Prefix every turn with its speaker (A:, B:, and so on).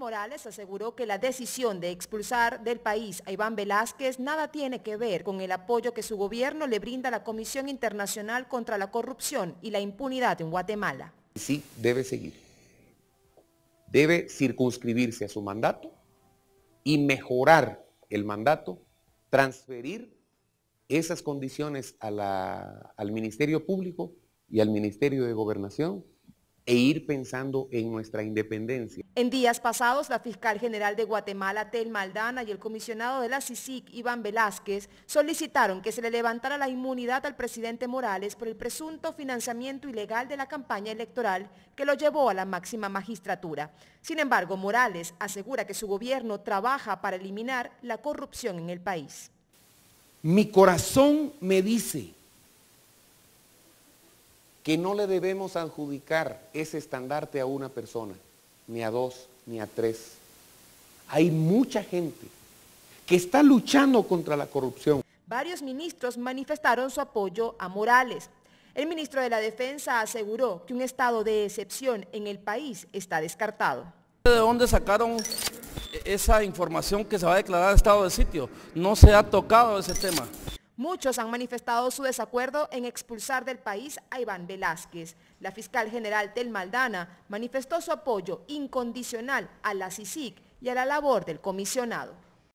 A: Morales aseguró que la decisión de expulsar del país a Iván Velázquez nada tiene que ver con el apoyo que su gobierno le brinda a la Comisión Internacional contra la Corrupción y la Impunidad en Guatemala.
B: Sí, debe seguir. Debe circunscribirse a su mandato y mejorar el mandato, transferir esas condiciones al Ministerio Público y al Ministerio de Gobernación e ir pensando en nuestra independencia.
A: En días pasados, la fiscal general de Guatemala, Tel Maldana, y el comisionado de la CICIC, Iván Velázquez, solicitaron que se le levantara la inmunidad al presidente Morales por el presunto financiamiento ilegal de la campaña electoral que lo llevó a la máxima magistratura. Sin embargo, Morales asegura que su gobierno trabaja para eliminar la corrupción en el país.
B: Mi corazón me dice que no le debemos adjudicar ese estandarte a una persona, ni a dos, ni a tres. Hay mucha gente que está luchando contra la corrupción.
A: Varios ministros manifestaron su apoyo a Morales. El ministro de la Defensa aseguró que un estado de excepción en el país está descartado. ¿De dónde
B: sacaron esa información que se va a declarar estado de sitio? No se ha tocado ese tema.
A: Muchos han manifestado su desacuerdo en expulsar del país a Iván Velázquez. La fiscal general del Maldana manifestó su apoyo incondicional a la CICIC y a la labor del comisionado.